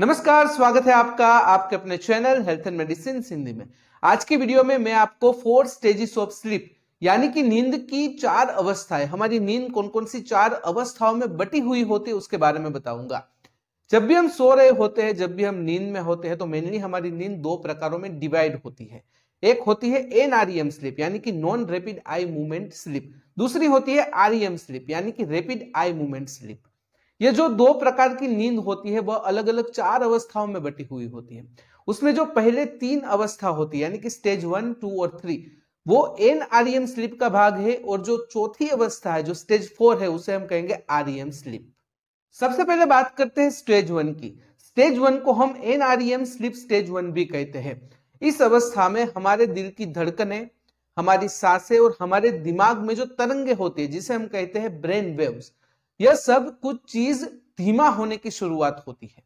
नमस्कार स्वागत है आपका आपके अपने channel health and medicine Hindi में आज की वीडियो में मैं आपको फोर स्टेजेस ऑफ स्लीप यानी कि नींद की चार अवस्थाएं हमारी नींद कौन कौन सी चार अवस्थाओं में बटी हुई होती है उसके बारे में बताऊंगा जब भी हम सो रहे होते हैं जब भी हम नींद में होते हैं तो मेनली हमारी नींद दो प्रकारों में डिवाइड होती है एक होती है एम स्लिप e यानी कि non rapid eye movement sleep दूसरी होती है आरईएम स्लिप e यानी कि रेपिड आई मूवमेंट स्लिप ये जो दो प्रकार की नींद होती है वह अलग अलग चार अवस्थाओं में बटी हुई होती है उसमें जो पहले तीन अवस्था होती है यानी कि स्टेज वन टू और थ्री वो एन आरईएम स्लिप का भाग है और जो चौथी अवस्था है जो स्टेज फोर है उसे हम कहेंगे एम स्लिप सबसे पहले बात करते हैं स्टेज वन की स्टेज वन को हम N REM sleep stage one भी कहते हैं इस अवस्था में हमारे दिल की धड़कने हमारी सांसें और हमारे दिमाग में जो तरंगे होते हैं जिसे हम कहते हैं ब्रेन वेव्स यह सब कुछ चीज धीमा होने की शुरुआत होती है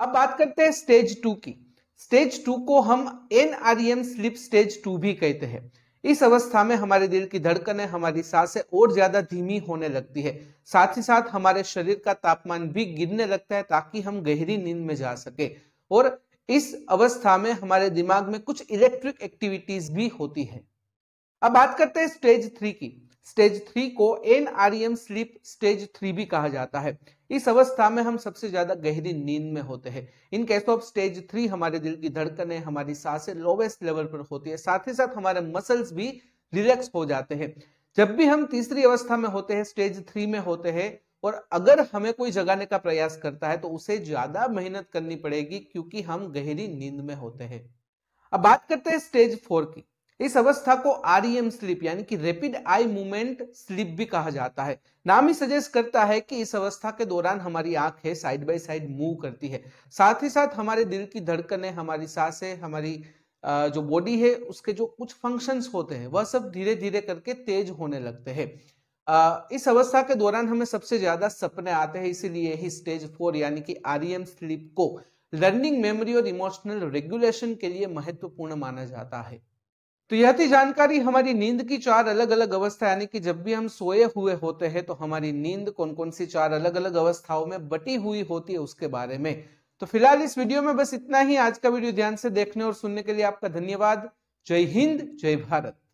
अब बात करते हैं स्टेज टू की स्टेज टू को हम एनआरईएम स्लिप स्टेज टू भी कहते हैं इस अवस्था में हमारे दिल की धड़कने हमारी सांसें और ज्यादा धीमी होने लगती है साथ ही साथ हमारे शरीर का तापमान भी गिरने लगता है ताकि हम गहरी नींद में जा सके और इस अवस्था में हमारे दिमाग में कुछ इलेक्ट्रिक एक्टिविटीज भी होती है अब बात करते हैं स्टेज थ्री की स्टेज थ्री को N R e sleep stage three भी कहा जाता है इस अवस्था में हम सबसे ज्यादा गहरी नींद में होते हैं in case of stage three हमारे दिल की धड़कने हमारी सांसें लोवेस्ट लेवल पर होती है साथ ही साथ हमारे मसल्स भी रिलैक्स हो जाते हैं जब भी हम तीसरी अवस्था में होते हैं स्टेज थ्री में होते हैं और अगर हमें कोई जगाने का प्रयास करता है तो उसे ज्यादा मेहनत करनी पड़ेगी क्योंकि हम गहरी नींद में होते हैं अब बात करते हैं स्टेज फोर की इस अवस्था को आरईएम e स्लिप यानी कि रेपिड आई मूवमेंट स्लिप भी कहा जाता है नाम ही सजेस्ट करता है कि इस अवस्था के दौरान हमारी आंखें साइड बाय साइड मूव करती है साथ ही साथ हमारे दिल की धड़कने हमारी सांसें हमारी जो बॉडी है उसके जो कुछ फंक्शंस होते हैं वह सब धीरे धीरे करके तेज होने लगते हैं इस अवस्था के दौरान हमें सबसे ज्यादा सपने आते हैं इसीलिए ही स्टेज फोर यानी कि आरईएम e स्लिप को लर्निंग मेमोरी और इमोशनल रेगुलेशन के लिए महत्वपूर्ण माना जाता है तो यह थी जानकारी हमारी नींद की चार अलग अलग अवस्था यानी कि जब भी हम सोए हुए होते हैं तो हमारी नींद कौन कौन सी चार अलग अलग अवस्थाओं में बटी हुई होती है उसके बारे में तो फिलहाल इस वीडियो में बस इतना ही आज का वीडियो ध्यान से देखने और सुनने के लिए आपका धन्यवाद जय हिंद जय भारत